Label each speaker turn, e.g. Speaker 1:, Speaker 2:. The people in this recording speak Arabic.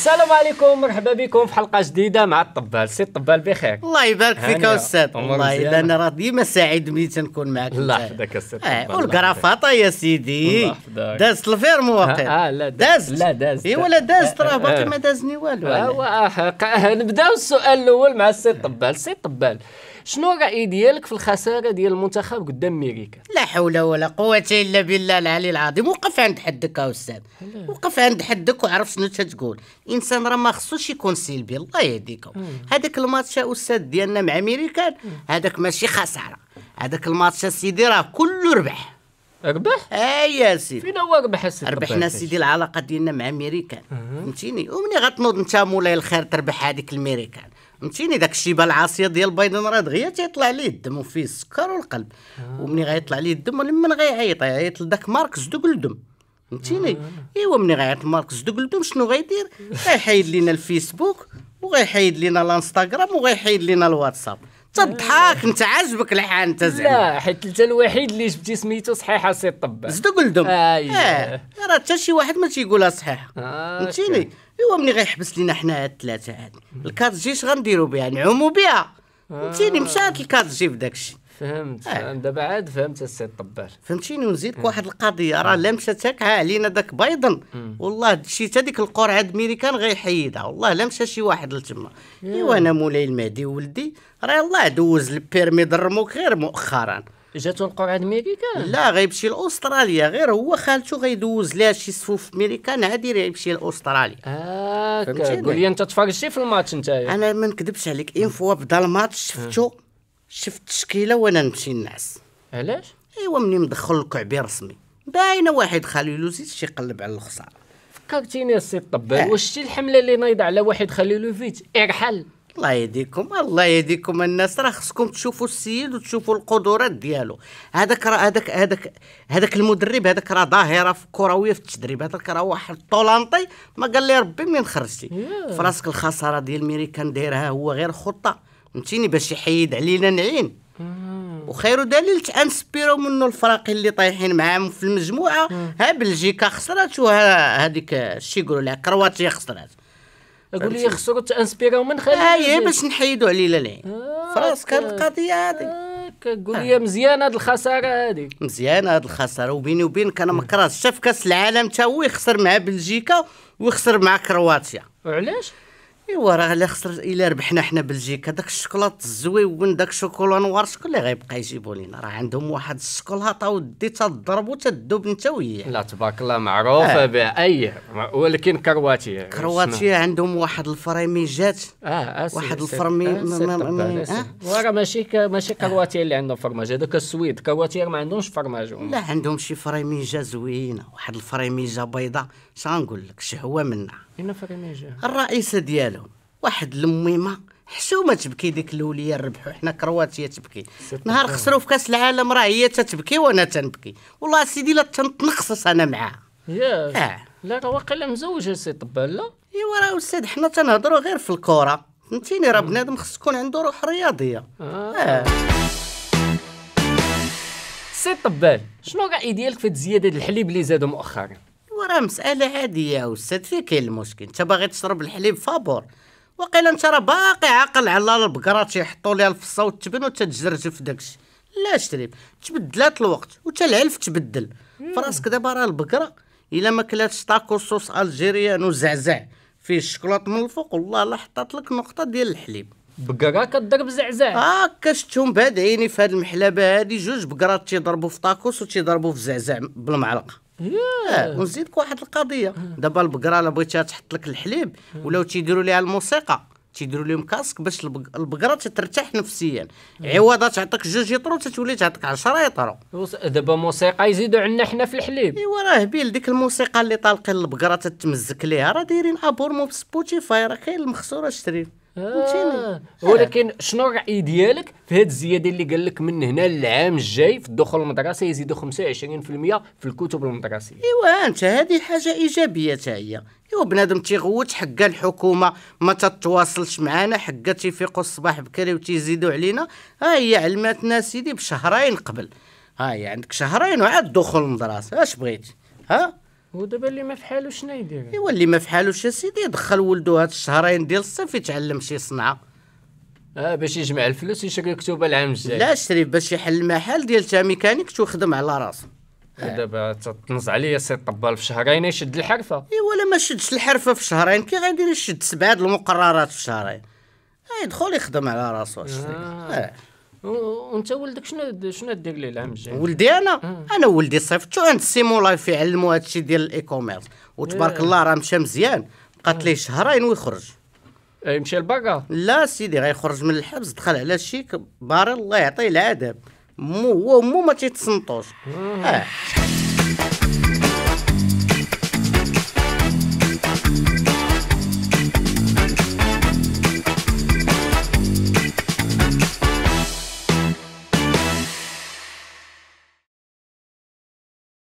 Speaker 1: السلام عليكم مرحبا بكم في حلقه جديده مع الطبال سي الطبال بخير الله يبارك فيك استاذ والله الا انا راه ديما سعيد ملي تنكون معك الله يحفظك استاذ آه، والكرافاطه والكرافطه يا سيدي دازت الفيرم واقع آه،, اه لا دازت لا دازت اي ولا دازت آه، راه باقي ما دازني والو نبداو السؤال الاول مع السي الطبال السي الطبال شنو الراي ديالك في الخساره ديال المنتخب قدام امريكا لا حول ولا قوه الا بالله العلي العظيم وقف عند حدك يا استاذ وقف عند حدك وعرف شنو تتقول الانسان راه ما خصوش يكون سلبي الله يهديك هذاك الماتش يا استاذ ديالنا مع ميريكان هذاك ماشي خساره هذاك الماتش سيدي راه كله ربح ربح؟ اي يا سيدي فين هو ربح سيدي ربحنا سيدي العلاقه ديالنا مع ميريكان فهمتيني ومني غتنوض انت مولاي الخير تربح هذيك الميريكان فهمتيني داك الشيبه العاصيه ديال بايدن راه دغيا تيطلع ليه الدم وفيه السكر والقلب آه. ومني غيطلع ليه الدم ولمن غيعيط يعيط لذاك ماركس دوك الدم فهمتيني آه. ايوا ملي غيعيط ماركس دوك الدم شنو غيدير غيحيد لينا الفيسبوك وغيحيد لينا الانستغرام وغيحيد لينا الواتساب آه. تضحك انت عاجبك الحال انت زعما لا حيت انت الوحيد اللي جبتي سميتو صحيحه سي الطب زدو قلدم اه, إيوه. آه. راه حتى شي واحد ما تيقولها صحيحه آه، فهمتيني ايوا ملي غيحبس لينا حنا هاد الثلاثه هاد الكاتجي اش غنديروا بها نعوموا بها فهمتيني آه. مشات الكاتجي في داكشي فهمت آه. دابا عاد فهمت السي الطبال فهمتيني ونزيدك آه. واحد القضيه راه لا مشات هاك علينا داك بايدن والله دشيت هذيك القرعه الميريكان غيحيدها والله لا مشى شي واحد لتما ايوا انا مولاي المهدي ولدي راه الله دوز البيرمي ضرموك غير مؤخرا جاتو القرعه الميريكان لا غيمشي لاستراليا غير هو خالته غيدوز لها شي صفوف امريكان عادي غيمشي لاستراليا اه قول لي انت تفرجتي في الماتش انت انا ما نكذبش عليك اون فوا بدا الماتش شفتو شفت التشكيله وانا نمشي نعس علاش ايوا مني مدخل الكعبي رسمي باين واحد خليلوزيت شي يقلب على الخساره فكرتيني السي الطبال آه. واش شتي الحمله اللي نايضه على واحد فيت ارحل الله يهديكم الله يهديكم الناس راه خصكم تشوفوا السيد وتشوفوا القدرات ديالو هذاك راه هذاك هذاك هذاك المدرب هذاك راه ظاهره في كرويه في التدريب هذاك راه واحد طولانطي ما قال لي ربي منين خرجتي فراسك الخساره ديال ميريكان دايرها هو غير خطه فهمتيني باش يحيد علينا نعين وخير دليل تانسبيرو منه الفراقي اللي طايحين معاهم في المجموعه ها بلجيكا خسرات وها شي يقولوا لها كرواتيا خسرات اقول لي خسروا تانسبيراو من خليل اي باش نحيدوا عليه للعين فراس آه، كانت آه. القضيه هذه آه، كتقول لي مزيانه هاد الخساره هادي مزيانه هاد الخساره وبيني وبينك انا ما شاف في كاس العالم تا هو يخسر مع بلجيكا ويخسر مع كرواتيا وعلاش ايوا راه الا خسر الا ربحنا حنا بلجيكا داك الشكلاط الزويون داك الشوكولا نوار شكون اللي غيبقى يجيبو لينا راه عندهم واحد الشكلاطه ودي تضرب وتدوب انت وياه لا تبارك الله معروفه آه. باي ولكن كرواتيا كرواتيا عندهم واحد الفريميجات اه اسف واحد الفرمي آه، آه. وراه ماشي ماشي كرواتيا اللي عندهم فرماج هذاك السويد كرواتيا ما عندهمش فرماج لا عندهم شي فريميجه زوينه واحد الفريميجه بيضاء شغنقول لك شهوه منها الرئيسه ديالهم واحد الميمه حشومه تبكي ديك الوليه ربحوا حنا كرواتيا تبكي نهار خسروا في كاس العالم راه هي تتبكي وانا تنبكي والله سيدي لا تنتنخصص انا معاها ياه آه. لا راه واقيلا مزوجه سي طبال لا ايوا راه استاذ حنا تنهضروا غير في الكره فهمتيني راه بنادم خص تكون عنده روح رياضيه آه. آه. سي طبال شنو راي ديالك في الزياده الحليب اللي زادوا مؤخرا راه مساله عاديه يا استاذ فين كاين المشكل انت باغي تشرب الحليب فابور وقيلا انت راه باقي عاقل على البقره تيحطوا ليها الفصه والتبن وتتجرجف داكشي لا شريف تبدلات الوقت وتا العلف تبدل فراسك دابا راه البقره الا ما كلاتش طاكو صوص الجيريان وزعزع فيه الشكلاط من الفوق والله لا حطات لك نقطه ديال الحليب بقره كضرب زعزع هاكا شفتهم بعد عيني في هاد المحلبه هادي جوج بقرات تيضربوا في طاكوس وتيضربوا في زعزع بالمعلقه إيه. إيه، ونزيدك واحد القضيه إيه. دابا البقره الا بغيتيها تحط لك الحليب ولاو تيديروا ليها الموسيقى تيديروا لهم كاسك باش البقره ترتاح نفسيا عوضها تعطيك جوج يطرو تتولي تعطيك 10 يطرو دابا موسيقى يزيدوا عندنا حنا في الحليب ايوا راه بيل ديك الموسيقى اللي طالقين البقره تتمزك ليها راه دايرين ابورمو في سبوتيفاي راه كاين المخسوره شري آه. ولكن شنو الراي ديالك في هذه الزياده اللي قال لك من هنا للعام الجاي في الدخول المدرسي يزيدوا 25% في الكتب المدرسيه ايوا انت هذه حاجه ايجابيه حتى هي ايوا بنادم تيغوت حق الحكومه ما تتواصلش معنا حق تيفيقوا الصباح بكري وتيزيدوا علينا ها هي علمتنا سيدي بشهرين قبل ها هي عندك شهرين وعاد دخول المدرسه اش بغيتي ها هو دابا اللي ما فحالو شنو يدير ايوا اللي ما فحالو حالو سيدي يدخل ولدو هاد الشهرين ديال الصيف يتعلم شي صنعه اه باش يجمع الفلوس يشري كتوبه العام الجاي لا شري باش يحل المحل ديال تا ميكانيك تخدم على راسو آه، دابا تنز عليا سي طبال في شهرين يشد الحرفه ايوا لا ما شدش الحرفه في شهرين كي غادي يشد سبعه المقررات في شهرين يدخل يخدم على راسو آه. وانت ولدك شنو شنو دير ليه العام الجاي ولدي انا آه. انا ولدي صيفطو عند سيمو لايف يعلمو هادشي ديال الاي كوميرس وتبارك آه. الله راه مشى مزيان بقات آه. ليه شهرين ويخرج يمشي الباكا لا سيدي غيخرج من الحبس دخل على شيك باري الله يعطيه العذاب مو هو مو ما تيتصنطوش اه